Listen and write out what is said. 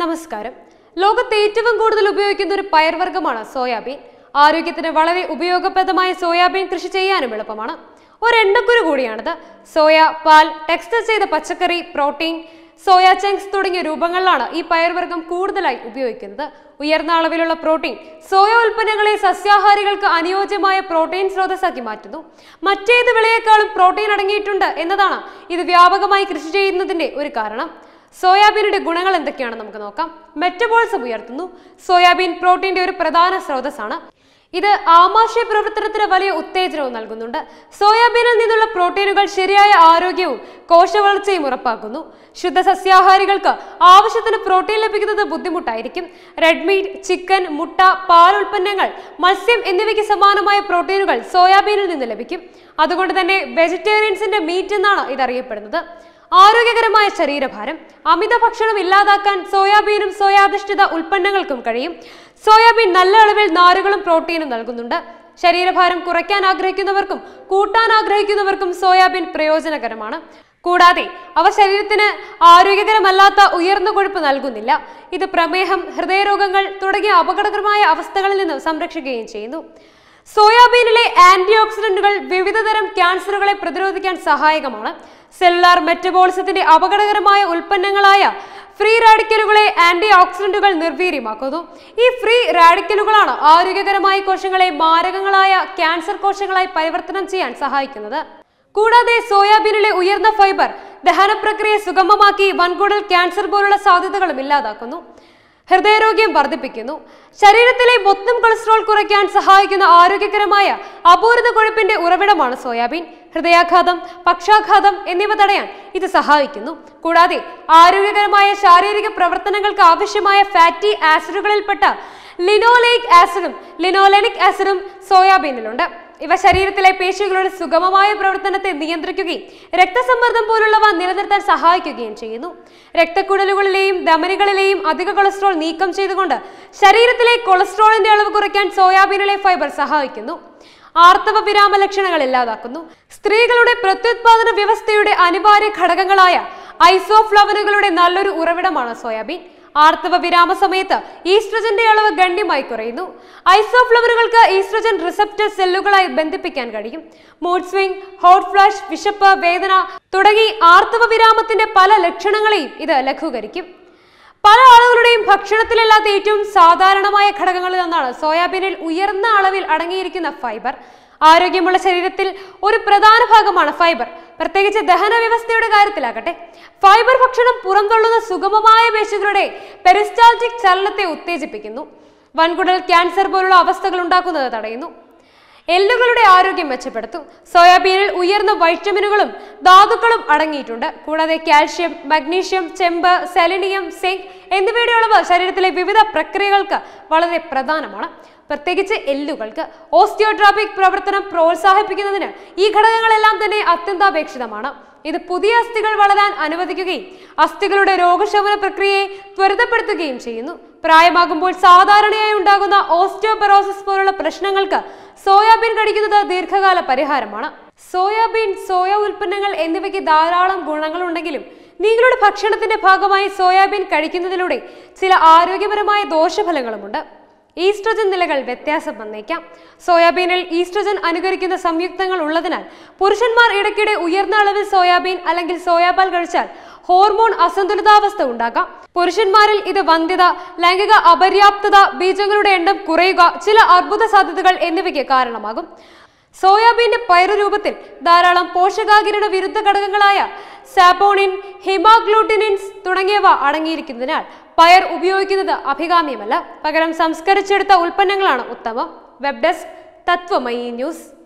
നമസ്കാരം ലോകത്ത് ഏറ്റവും കൂടുതൽ ഉപയോഗിക്കുന്ന ഒരു പയർവർഗ്ഗമാണ് സോയാബീൻ ആരോഗ്യത്തിന് വളരെ ഉപയോഗപ്രദമായ സോയാബീൻ കൃഷി ചെയ്യാനും എളുപ്പമാണ് ഒരു എണ്ണക്കുരു കൂടിയാണിത് സോയ പാൽ ടെക്സ്റ്റർ ചെയ്ത പച്ചക്കറി പ്രോട്ടീൻ സോയ ചങ്ക്സ് തുടങ്ങിയ രൂപങ്ങളിലാണ് ഈ പയർവർഗ്ഗം കൂടുതലായി ഉപയോഗിക്കുന്നത് ഉയർന്ന അളവിലുള്ള പ്രോട്ടീൻ സോയ ഉൽപ്പന്നങ്ങളെ സസ്യാഹാരികൾക്ക് അനുയോജ്യമായ പ്രോട്ടീൻ സ്രോതസ്സാക്കി മാറ്റുന്നു മറ്റേത് വിളയേക്കാളും പ്രോട്ടീൻ അടങ്ങിയിട്ടുണ്ട് എന്നതാണ് ഇത് വ്യാപകമായി കൃഷി ചെയ്യുന്നതിന്റെ ഒരു കാരണം സോയാബീനിന്റെ ഗുണങ്ങൾ എന്തൊക്കെയാണെന്ന് നമുക്ക് നോക്കാം മെറ്റബോൾസം ഉയർത്തുന്നു സോയാബീൻ പ്രോട്ടീന്റെ ഒരു പ്രധാന സ്രോതസ്സാണ് ഇത് ആമാശയ പ്രവർത്തനത്തിന് വലിയ ഉത്തേജനവും നൽകുന്നുണ്ട് സോയാബീനിൽ നിന്നുള്ള പ്രോട്ടീനുകൾ ശരിയായ ആരോഗ്യവും കോശവളർച്ചയും ഉറപ്പാക്കുന്നു ശുദ്ധ സസ്യാഹാരികൾക്ക് ആവശ്യത്തിന് പ്രോട്ടീൻ ലഭിക്കുന്നത് ബുദ്ധിമുട്ടായിരിക്കും റെഡ് മീറ്റ് ചിക്കൻ മുട്ട പാൽ ഉൽപ്പന്നങ്ങൾ മത്സ്യം എന്നിവയ്ക്ക് സമാനമായ പ്രോട്ടീനുകൾ സോയാബീനിൽ നിന്ന് ലഭിക്കും അതുകൊണ്ട് തന്നെ വെജിറ്റേറിയൻസിന്റെ മീറ്റ് എന്നാണ് ഇതറിയപ്പെടുന്നത് ആരോഗ്യകരമായ ശരീരഭാരം അമിത ഭക്ഷണം ഇല്ലാതാക്കാൻ സോയാബീനും സോയാധിഷ്ഠിത ഉൽപ്പന്നങ്ങൾക്കും കഴിയും സോയാബീൻ നല്ല അളവിൽ നാരുകളും പ്രോട്ടീനും നൽകുന്നുണ്ട് ശരീരഭാരം കുറയ്ക്കാൻ ആഗ്രഹിക്കുന്നവർക്കും കൂട്ടാൻ ആഗ്രഹിക്കുന്നവർക്കും സോയാബീൻ പ്രയോജനകരമാണ് കൂടാതെ അവ ശരീരത്തിന് ആരോഗ്യകരമല്ലാത്ത ഉയർന്ന കൊഴുപ്പ് നൽകുന്നില്ല ഇത് പ്രമേഹം ഹൃദയരോഗങ്ങൾ തുടങ്ങിയ അപകടകരമായ അവസ്ഥകളിൽ നിന്ന് സംരക്ഷിക്കുകയും ചെയ്യുന്നു സോയാബീനിലെ ആന്റി ഓക്സിഡന്റുകൾ വിവിധതരം ക്യാൻസറുകളെ പ്രതിരോധിക്കാൻ സഹായകമാണ് സെല്ലുലാർ മെറ്റബോളിസത്തിന്റെ അപകടകരമായ ഉൽപ്പന്നങ്ങളായ ഫ്രീ റാഡിക്കലുകളെ ആന്റി ഓക്സിഡന്റുകൾ നിർവീര്യമാക്കുന്നു ഈ ഫ്രീ റാഡിക്കലുകളാണ് ആരോഗ്യകരമായ കോശങ്ങളെ മാരകങ്ങളായ ക്യാൻസർ കോശങ്ങളായി പരിവർത്തനം ചെയ്യാൻ സഹായിക്കുന്നത് കൂടാതെ സോയാബീനിലെ ഉയർന്ന ഫൈബർ ദഹനപ്രക്രിയ സുഗമമാക്കി വൻകുടൽ ക്യാൻസർ പോലുള്ള സാധ്യതകളും ഇല്ലാതാക്കുന്നു ഹൃദയരോഗ്യം വർദ്ധിപ്പിക്കുന്നു ശരീരത്തിലെ മൊത്തം കൊളസ്ട്രോൾ കുറയ്ക്കാൻ സഹായിക്കുന്ന ആരോഗ്യകരമായ അപൂർവ കൊഴുപ്പിന്റെ ഉറവിടമാണ് സോയാബീൻ ഹൃദയാഘാതം പക്ഷാഘാതം എന്നിവ തടയാൻ ഇത് സഹായിക്കുന്നു കൂടാതെ ആരോഗ്യകരമായ ശാരീരിക പ്രവർത്തനങ്ങൾക്ക് ആവശ്യമായ ഫാറ്റി ആസിഡുകളിൽപ്പെട്ട ലിനോലൈക് ആസിഡും ലിനോലെനിക് ആസിഡും സോയാബീനിലുണ്ട് ഇവ ശരീരത്തിലെ പേശികളുടെ സുഗമമായ പ്രവർത്തനത്തെ നിയന്ത്രിക്കുകയും രക്തസമ്മർദ്ദം പോലുള്ളവ നിലനിർത്താൻ സഹായിക്കുകയും ചെയ്യുന്നു രക്തക്കുഴലുകളിലെയും ധമനികളിലെയും അധിക കൊളസ്ട്രോൾ നീക്കം ചെയ്തുകൊണ്ട് ശരീരത്തിലെ കൊളസ്ട്രോളിന്റെ അളവ് കുറയ്ക്കാൻ സോയാബീനിലെ ഫൈബർ സഹായിക്കുന്നു ആർത്തവ വിരാമ ലക്ഷണങ്ങൾ ഇല്ലാതാക്കുന്നു സ്ത്രീകളുടെ പ്രത്യുത്പാദന വ്യവസ്ഥയുടെ അനിവാര്യ ഘടകങ്ങളായ ഐസോഫ്ലവനുകളുടെ നല്ലൊരു ഉറവിടമാണ് സോയാബീൻ ആർത്തവ വിരാമ സമയത്ത് ഈസ്ട്രജന്റെ അളവ് ഗണ്യമായി കുറയുന്നു ഐസോഫ്ലവറുകൾക്ക് ഈസ്ട്രജൻ റിസപ്റ്റർ സെല്ലുകളായി ബന്ധിപ്പിക്കാൻ കഴിയും മൂഡ് സ്വിംഗ് ഹോട്ട് ഫ്ലാഷ് വിശപ്പ് വേദന തുടങ്ങി ആർത്തവ വിരാമത്തിന്റെ പല ലക്ഷണങ്ങളെയും ഇത് ലഘൂകരിക്കും പല ആളുകളുടെയും ഭക്ഷണത്തിലല്ലാത്ത ഏറ്റവും സാധാരണമായ ഘടകങ്ങളിൽ ഒന്നാണ് സോയാബീനിൽ ഉയർന്ന അളവിൽ അടങ്ങിയിരിക്കുന്ന ഫൈബർ ആരോഗ്യമുള്ള ശരീരത്തിൽ ഒരു പ്രധാന ഭാഗമാണ് ഫൈബർ പ്രത്യേകിച്ച് ദഹന വ്യവസ്ഥയുടെ കാര്യത്തിലാകട്ടെ ഫൈബർ ഭക്ഷണം പുറന്തള്ളുന്ന സുഗമമായ പേശികളുടെ പെരിസ്റ്റാൾജിക് ചലനത്തെ ഉത്തേജിപ്പിക്കുന്നു വൻകുടൽ ക്യാൻസർ പോലുള്ള അവസ്ഥകൾ ഉണ്ടാക്കുന്നത് തടയുന്നു എല്ലുകളുടെ ആരോഗ്യം മെച്ചപ്പെടുത്തു സോയാബീനിൽ ഉയർന്ന വൈറ്റമിനുകളും ധാതുക്കളും അടങ്ങിയിട്ടുണ്ട് കൂടാതെ കാൽഷ്യം മഗ്നീഷ്യം ചെമ്പ് സെലിനിയം സിങ്ക് എന്നിവയുടെ അളവ് ശരീരത്തിലെ വിവിധ പ്രക്രിയകൾക്ക് വളരെ പ്രധാനമാണ് പ്രത്യേകിച്ച് എല്ലുകൾക്ക് ഓസ്റ്റിയോട്രോപിക് പ്രവർത്തനം പ്രോത്സാഹിപ്പിക്കുന്നതിന് ഈ ഘടകങ്ങളെല്ലാം തന്നെ അത്യന്താപേക്ഷിതമാണ് ഇത് പുതിയ അസ്ഥികൾ വളരാൻ അനുവദിക്കുകയും അസ്ഥികളുടെ രോഗശമന പ്രക്രിയയെ ത്വരിതപ്പെടുത്തുകയും ചെയ്യുന്നു പ്രായമാകുമ്പോൾ സാധാരണയായി ഉണ്ടാകുന്ന ഓസ്റ്റിയോപെറോസിസ് പോലുള്ള പ്രശ്നങ്ങൾക്ക് സോയാബീൻ കടിക്കുന്നത് ദീർഘകാല പരിഹാരമാണ് സോയാബീൻ സോയ ഉൽപ്പന്നങ്ങൾ എന്നിവയ്ക്ക് ധാരാളം ഗുണങ്ങളുണ്ടെങ്കിലും നിങ്ങളുടെ ഭക്ഷണത്തിന്റെ ഭാഗമായി സോയാബീൻ കഴിക്കുന്നതിലൂടെ ചില ആരോഗ്യപരമായ ദോഷഫലങ്ങളുമുണ്ട് ഈസ്ട്രജൻ നിലകൾ വ്യത്യാസം വന്നേക്കാം സോയാബീനിൽ ഈസ്ട്രജൻ അനുകരിക്കുന്ന സംയുക്തങ്ങൾ ഉള്ളതിനാൽ പുരുഷന്മാർ ഇടയ്ക്കിടെ ഉയർന്ന അളവിൽ സോയാബീൻ അല്ലെങ്കിൽ സോയാപാൽ കഴിച്ചാൽ ഹോർമോൺ അസന്തുലിതാവസ്ഥ ഉണ്ടാകാം പുരുഷന്മാരിൽ ഇത് വന്ധ്യത ലൈംഗിക അപര്യാപ്തത ബീജങ്ങളുടെ എണ്ണം കുറയുക ചില അർബുദ സാധ്യതകൾ എന്നിവയ്ക്ക് കാരണമാകും സോയാബീന്റെ പയറുരൂപത്തിൽ ധാരാളം പോഷകാകിരണ വിരുദ്ധ ഘടകങ്ങളായ സാപ്പോണിൻ ഹിമാഗ്ലൂട്ടിനിൻസ് തുടങ്ങിയവ അടങ്ങിയിരിക്കുന്നതിനാൽ പയർ ഉപയോഗിക്കുന്നത് അഭികാമ്യമല്ല പകരം സംസ്കരിച്ചെടുത്ത ഉൽപ്പന്നങ്ങളാണ് ഉത്തമം വെബ് ഡെസ്ക് തത്വമയി ന്യൂസ്